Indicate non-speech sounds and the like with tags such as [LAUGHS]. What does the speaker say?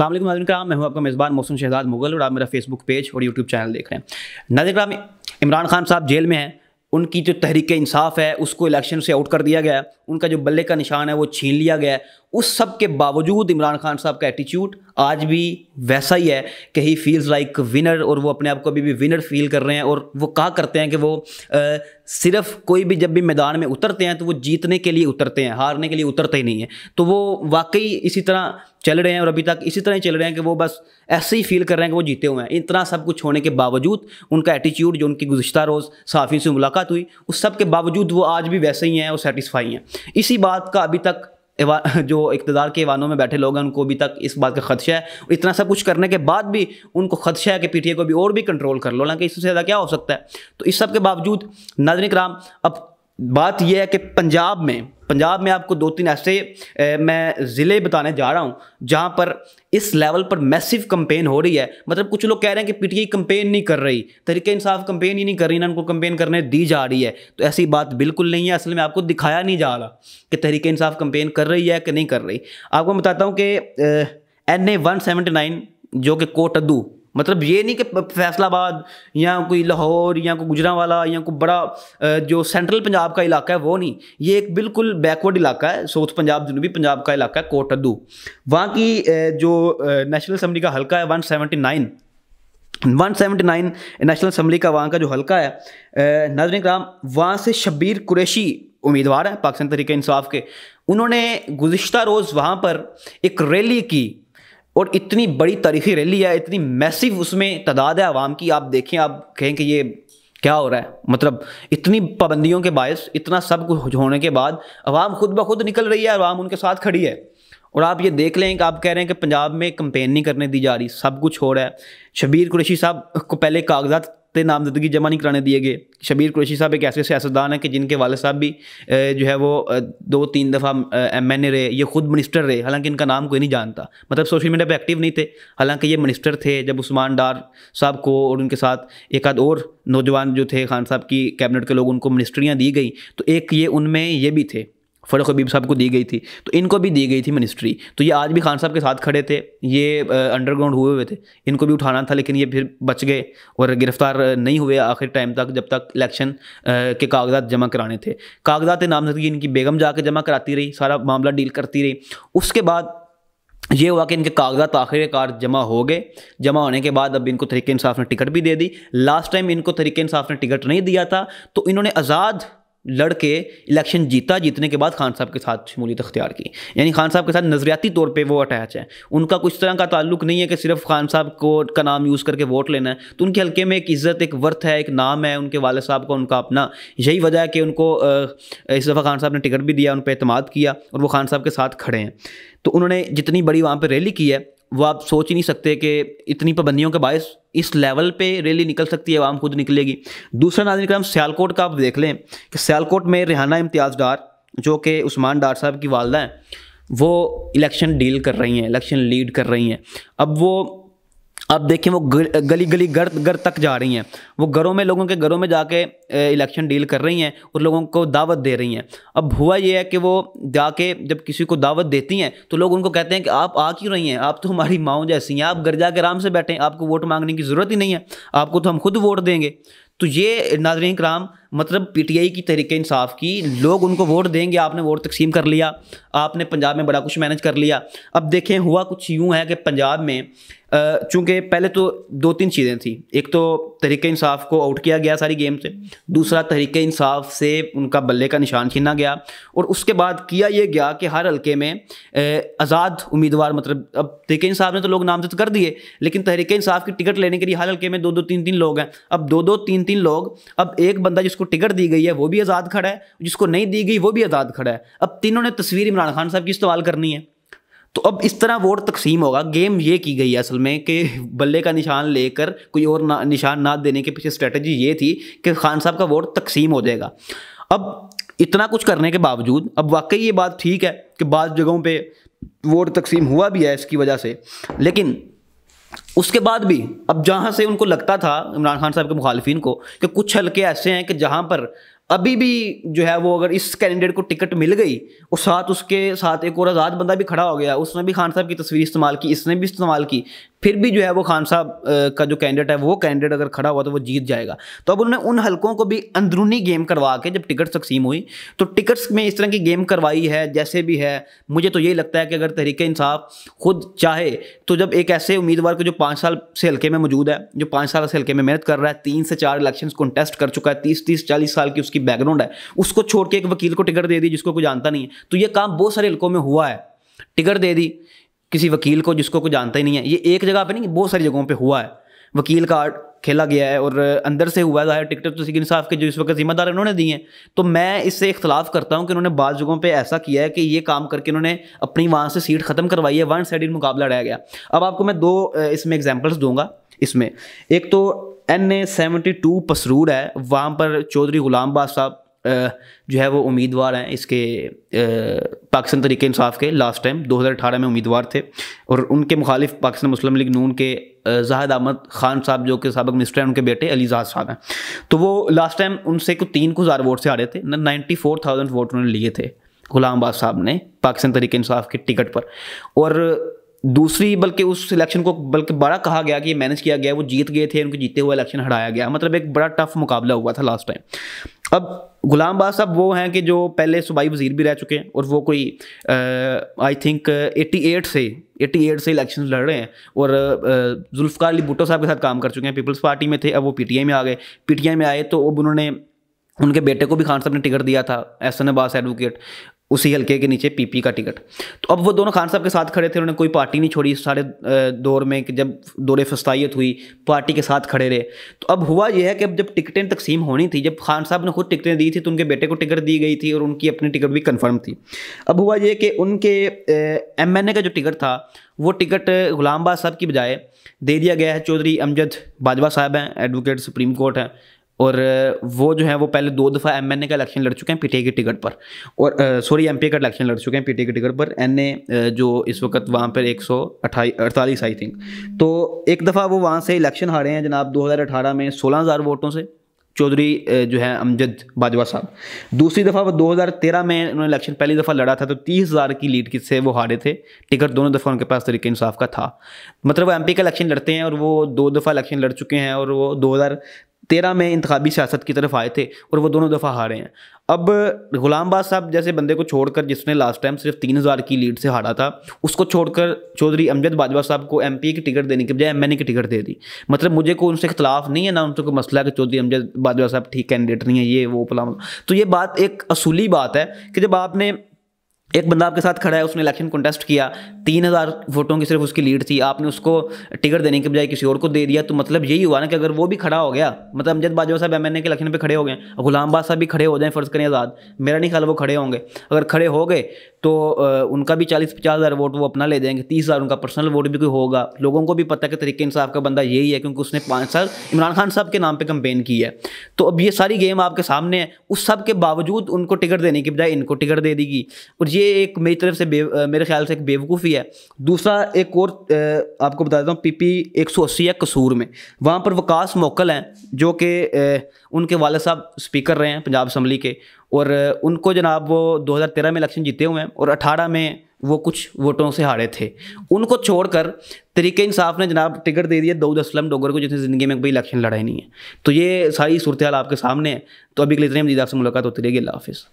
असलम नाजन का मैं हूँ आपका मेज़बान मौसम शहजाद मुगल और आप मेरा फेसबुक पेज और यूट्यूब चैनल देख रहे हैं नजर इमरान खान साहब जेल में हैं उनकी जो तहरीक इंसाफ है उसको इलेक्शन से आउट कर दिया गया उनका जो बल्ले का निशान है वो छीन लिया गया उस सब के बावजूद इमरान खान साहब का एटीट्यूड आज भी वैसा ही है कि ही फील्स लाइक विनर और वो अपने आप को अभी भी विनर फील कर रहे हैं और वो कहा करते हैं कि वो आ, सिर्फ कोई भी जब भी मैदान में उतरते हैं तो वो जीतने के लिए उतरते हैं हारने के लिए उतरते ही नहीं हैं तो वो वाकई इसी तरह चल रहे हैं और अभी तक इसी तरह ही चल रहे हैं कि वो बस ऐसे ही फील कर रहे हैं कि वो जीते हुए हैं इतना सब कुछ होने के बावजूद उनका एटीट्यूड जो उनकी गुज्त रोज़ साफ़ी से मुलाकात हुई उस सब के बावजूद वो आज भी वैसे ही हैं और सेटिस्फाई हैं इसी बात का अभी तक [LAUGHS] जो इकतदार के वानों में बैठे लोग हैं उनको अभी तक इस बात का खदशा है इतना सब कुछ करने के बाद भी उनको खदशा है कि पीटीए को भी और भी कंट्रोल कर लो हालांकि इससे ज़्यादा क्या हो सकता है तो इस सब के बावजूद नाजन कराम अब बात यह है कि पंजाब में पंजाब में आपको दो तीन ऐसे मैं ज़िले बताने जा रहा हूँ जहाँ पर इस लेवल पर मैसिव कंपेन हो रही है मतलब कुछ लोग कह रहे हैं कि पीटीआई कंपेन नहीं कर रही तरीके इंसाफ कंपेन ही नहीं कर रही ना उनको कंपेन करने दी जा रही है तो ऐसी बात बिल्कुल नहीं है असल में आपको दिखाया नहीं जा रहा कि तरीके इंसाफ कंपेन कर रही है कि नहीं कर रही आपको बताता हूँ कि N A one seventy nine जो कि कोटदू मतलब ये नहीं कि फैसलाबाद या कोई लाहौर या कोई गुजरावाला या कोई बड़ा जो सेंट्रल पंजाब का इलाका है वो नहीं ये एक बिल्कुल बैकवर्ड इलाका है साउथ पंजाब जनूबी पंजाब का इलाका है कोटद्दू वहाँ की जो नेशनल असम्बली का हल्का है 179 179 नेशनल असम्बली का वहाँ का जो हल्का है नाजन कराम वहाँ से शब्बीर कुरैशी उम्मीदवार हैं पाकिस्तान तरीके इंसाफ के उन्होंने गुज्तर रोज़ वहाँ पर एक रैली की और इतनी बड़ी तारीखी रैली है इतनी मैसिव उसमें तादाद है आवाम की आप देखें आप कहें कि ये क्या हो रहा है मतलब इतनी पाबंदियों के बायस इतना सब कुछ होने के बाद आवाम खुद ब खुद निकल रही है आवाम उनके साथ खड़ी है और आप ये देख लें कि आप कह रहे हैं कि पंजाब में कंपेन नहीं करने दी जा रही सब कुछ हो रहा है शबीर कुरैशी साहब को पहले कागजात તે નામદندگی જમાની કરાને دیے گئے શબીર કુરોશી સાબ એક એસે સ્યાસદાન હે કે જિનકે વાલે સાબ ભી જો હે વો 2-3 દફા એમએનએ યે ખુદ મિનિસ્ટર રે હાલકે ઇનકા નામ કોઈ નહીં જાનતા મતલબ સોશિયલ મીડિયા પર એક્ટિવ નહીં થે હાલકે યે મિનિસ્ટર થે જબ ઉસ્માનદાર સાબ કો ઓર ઉનકે સાથ એકાદ ઓર નોજવાન જો થે ખાન સાબ કી કેબિનેટ કે લોગ ઉનકો મિનિસ્ટરીયા દી ગઈ તો એક યે ઉનમે યે ભી થે फरुख हबीब साहब को दी गई थी तो इनको भी दी गई थी मिनिस्ट्री तो ये आज भी खान साहब के साथ खड़े थे ये अंडरग्राउंड हुए हुए थे इनको भी उठाना था लेकिन ये फिर बच गए और गिरफ्तार नहीं हुए आखिर टाइम तक जब तक इलेक्शन के कागजात जमा कराने थे कागजात नामजदगी इनकी बेगम जाके जमा कराती रही सारा मामला डील करती रही उसके बाद ये हुआ कि इनके कागजात आखिरकार जमा हो गए जमा होने के बाद अब इनको तरीके इंसाफ ने टिकट भी दे दी लास्ट टाइम इनको तरीके इंसाफ ने टिकट नहीं दिया था तो इन्होंने आज़ाद लड़ के इलेक्शन जीता जीतने के बाद खान साहब के साथ शमूलियत अख्तियार की यानी खान साहब के साथ नजरियाती तौर पे वो अटैच हैं उनका कुछ तरह का ताल्लुक नहीं है कि सिर्फ खान साहब को का नाम यूज़ करके वोट लेना है तो उनके हल्के में एक इज़्ज़त एक वर्थ है एक नाम है उनके वाले साहब का उनका अपना यही वजह है कि उनको इस दफ़ा खान साहब ने टिकट भी दिया उन पर अतमाद किया और वो खान साहब के साथ खड़े हैं तो उन्होंने जितनी बड़ी वहाँ पर रैली की है वो आप सोच ही नहीं सकते कि इतनी पाबंदियों के बायस इस लेवल पे रैली निकल सकती है आवाम खुद निकलेगी दूसरा नाजन का हम सियालकोट का आप देख लें कि सियालकोट में रिहाना इम्तियाज़ डार जो कि उस्मान डार साहब की वालदा हैं वो इलेक्शन डील कर रही हैं इलेक्शन लीड कर रही हैं अब वो अब देखें वो गली गली घर घर तक जा रही हैं वो घरों में लोगों के घरों में जाके इलेक्शन डील कर रही हैं और लोगों को दावत दे रही हैं अब हुआ ये है कि वो जाके जब किसी को दावत देती हैं तो लोग उनको कहते हैं कि आप आ क्यों रही हैं आप तो हमारी माओ जैसी हैं आप घर जाके आराम से बैठें आपको वोट मांगने की ज़रूरत ही नहीं है आपको तो हम खुद वोट देंगे तो ये नाजरीन कराम मतलब पीटीआई की तरीके इंसाफ की लोग उनको वोट देंगे आपने वोट तकसीम कर लिया आपने पंजाब में बड़ा कुछ मैनेज कर लिया अब देखें हुआ कुछ यूँ है कि पंजाब में चूँकि पहले तो दो तीन चीज़ें थी एक तो तहरीक इंसाफ को आउट किया गया सारी गेम से दूसरा तहरीक इंसाफ से उनका बल्ले का निशान छीना गया और उसके बाद किया ये गया कि हर हल्के में आज़ाद उम्मीदवार मतलब अब तहरीक इंसाफ ने तो लोग नामजद कर दिए लेकिन तहरीक इंसाफ की टिकट लेने के लिए हर हल्के में दो दो तीन तीन लोग हैं अब दो दो तीन तीन लोग अब एक बंदा जिसको टिकट दी गई है वो भी आज़ाद खड़ा है जिसको नहीं दी गई वो भी आज़ाद खड़ा है अब तीनों ने तस्वीर इमरान खान साहब की इस्तेमाल करनी है तो अब इस तरह वोट तकसीम होगा गेम ये की गई है असल में कि बल्ले का निशान लेकर कोई और ना, निशान ना देने के पीछे स्ट्रेटजी ये थी कि खान साहब का वोट तकसीम हो जाएगा अब इतना कुछ करने के बावजूद अब वाकई ये बात ठीक है कि बाद जगहों पे वोट तकसीम हुआ भी है इसकी वजह से लेकिन उसके बाद भी अब जहाँ से उनको लगता था इमरान खान साहब के मुखालफी को कि कुछ हल्के ऐसे हैं कि जहाँ पर अभी भी जो है वो अगर इस कैंडिडेट को टिकट मिल गई और साथ उसके साथ एक और आज़ाद बंदा भी खड़ा हो गया उसने भी खान साहब की तस्वीर इस्तेमाल की इसने भी इस्तेमाल की फिर भी जो है वो खान साहब का जो कैंडिडेट है वो कैंडिडेट अगर खड़ा हुआ तो वो जीत जाएगा तो अब उन्होंने उन हलकों को भी अंदरूनी गेम करवा के जब टिकट तकसीम हुई तो टिकट्स में इस तरह की गेम करवाई है जैसे भी है मुझे तो यही लगता है कि अगर तहरीक इंसाफ खुद चाहे तो जब एक ऐसे उम्मीदवार को जो पाँच साल से हल्के में मौजूद है जो पाँच साल से हल्के में मेहनत कर रहा है तीन से चार इलेक्शन कंटेस्ट कर चुका है तीस तीस चालीस साल की उसकी बैकग्राउंड है उसको छोड़ के एक वकील को टिकट दे दी जिसको कोई जानता नहीं है तो ये काम बहुत सारे हल्कों में हुआ है टिकट दे दी किसी वकील को जिसको कोई जानता ही नहीं है ये एक जगह पे नहीं बहुत सारी जगहों पे हुआ है वकील का खेला गया है और अंदर से हुआ है टिकट तो सिकिन साहब के जो इस वक्त जिम्मेदार उन्होंने दी हैं तो मैं इससे इख्तलाफ करता हूँ कि उन्होंने बाद जगहों पर ऐसा किया है कि ये काम करके उन्होंने अपनी वहाँ से सीट ख़त्म करवाई है वन साइड मुकाबला रह गया अब आपको मैं दो इसमें एग्जाम्पल्स दूंगा इसमें एक तो N A seventy two Pasrur है वहाँ पर चौधरी गुलाम बाद साहब जो है वो उम्मीदवार हैं इसके पाकिस्तान तरीके इंसाफ के लास्ट टाइम 2018 में उम्मीदवार थे और उनके मुखालिफ पाकिस्तान मुस्लिम लीग नून के ज़ाहद अहमद खान साहब जो कि सबक मिनिस्टर हैं उनके बेटे अली जहाज़ साहब हैं तो वो लास्ट टाइम उनसे को तीन को हज़ार वोट से आ रहे थे नाइन्टी फोर थाउजेंड वोट उन्होंने लिए थे गुलाम आबाद साहब ने पाकिस्तान तरीके इंसाफ के टिकट पर और दूसरी बल्कि उस इलेक्शन को बल्कि बड़ा कहा गया कि मैनेज किया गया वो जीत गए थे उनके जीते हुए इलेक्शन हटाया गया मतलब एक बड़ा टफ मुकाबला हुआ था लास्ट टाइम अब गुलाम बाज साहब वो हैं कि जो पहले सूबाई वजीर भी रह चुके हैं और वो कोई आई थिंक 88 से 88 से इलेक्शन लड़ रहे हैं और जुल्फ़ार अली भुट्टो साहब के साथ काम कर चुके हैं पीपल्स पार्टी में थे अब वो पीटीआई में आ गए पीटीआई में आए तो अब उन्होंने उनके बेटे को भी खान साहब ने टिकट दिया था एस एन एडवोकेट उसी हल्के के नीचे पीपी का टिकट तो अब वो दोनों खान साहब के साथ खड़े थे उन्होंने कोई पार्टी नहीं छोड़ी सारे दौर में कि जब दौरे फस्ताइत हुई पार्टी के साथ खड़े रहे तो अब हुआ यह है कि अब जब टिकटें तकसीम होनी थी जब खान साहब ने खुद टिकटें दी थी तो उनके बेटे को टिकट दी गई थी और उनकी अपनी टिकट भी कन्फर्म थी अब हुआ यह कि उनके एम का जो टिकट था वो टिकट गुलाम बाज साहब की बजाय दे दिया गया है चौधरी अमजद बाजवा साहब हैं एडवोकेट सुप्रीम कोर्ट हैं और वो जो है वो पहले दो दफ़ा एम का इलेक्शन लड़ चुके हैं पीटीए के टिकट पर और सॉरी एम का इलेक्शन लड़ चुके हैं पीटीए के टिकट पर एन जो इस वक्त वहाँ पर एक सौ अड़तालीस आई थिंक तो एक दफ़ा वो वहाँ से इलेक्शन हारे हैं जनाब 2018 में सोलह हज़ार वोटों से चौधरी जो है अमजद बाजवा साहब दूसरी दफ़ा वो 2013 में उन्होंने इलेक्शन पहली दफ़ा लड़ा था तो तीस हज़ार की लीड से वो हारे थे टिकट दोनों दफ़ा उनके पास तरीके इंसाफ का था मतलब वो एमपी का इलेक्शन लड़ते हैं और वो दो दफ़ा इलेक्शन लड़ चुके हैं और वो तेरह में इंतबी सियासत की तरफ आए थे और वो दोनों दफ़ा हारे हैं अब गुलाम बाज साहब जैसे बंदे को छोड़कर जिसने लास्ट टाइम सिर्फ तीन हज़ार की लीड से हारा था उसको छोड़कर चौधरी अमजद बाजवा साहब को एम की टिकट देने के बजाय एम की टिकट दे दी मतलब मुझे को उनसे इख्तलाफ नहीं है ना उनसे कोई मसला कि चौधरी अमजद बाजवा साहब ठीक कैंडिडेट नहीं है ये वो फलाम तो ये बात एक असूली बात है कि जब आपने एक बंदा आपके साथ खड़ा है उसने इलेक्शन कंटेस्ट किया तीन हज़ार वोटों की सिर्फ उसकी लीड थी आपने उसको टिकट देने के बजाय किसी और को दे दिया तो मतलब यही हुआ ना कि अगर वो भी खड़ा हो गया मतलब अमजद बाजवा साहब एम के इलेक्शन पे खड़े हो गए और गुलाम बाद साहब भी खड़े हो जाएं फ़र्ज़ करें आज़ाद मेरा नहीं ख्याल वो खड़े होंगे अगर खड़े हो गए तो उनका भी चालीस पचास हज़ार वोट वो अपना ले देंगे तीस हज़ार उनका पर्सनल वोट भी कोई होगा लोगों को भी पता कि तरीके इंसाफ का बंदा यही है क्योंकि उसने पाँच साल इमरान खान साहब के नाम पर कंपेन की है तो अब ये सारी गेम आपके सामने है उस सब के बावजूद उनको टिकट देने के बजाय इनको टिकट दे देगी और ये ये एक मेरी तरफ से मेरे ख्याल से एक बेवकूफ़ी है दूसरा एक और आपको बता देता हूँ पी पी एक सौ अस्सी है कसूर में वहाँ पर वकास मोकल हैं जो कि उनके वालद साहब स्पीकर रहे हैं पंजाब असम्बली के और उनको जनाब वो 2013 में इलेक्शन जीते हुए हैं और 18 में वो कुछ वोटों से हारे थे उनको छोड़कर तरीके इंसाफ ने जनाब टिकट दे दिया दाऊद असलम डोगर को जिसने ज़िंदगी में कोई इलेक्शन लड़ाई नहीं है तो ये सारी सूरत आपके सामने है तो अभी के लिए इतने मजीद आपसे मुलाकात होती रहेगी अल्लाह हाफिज़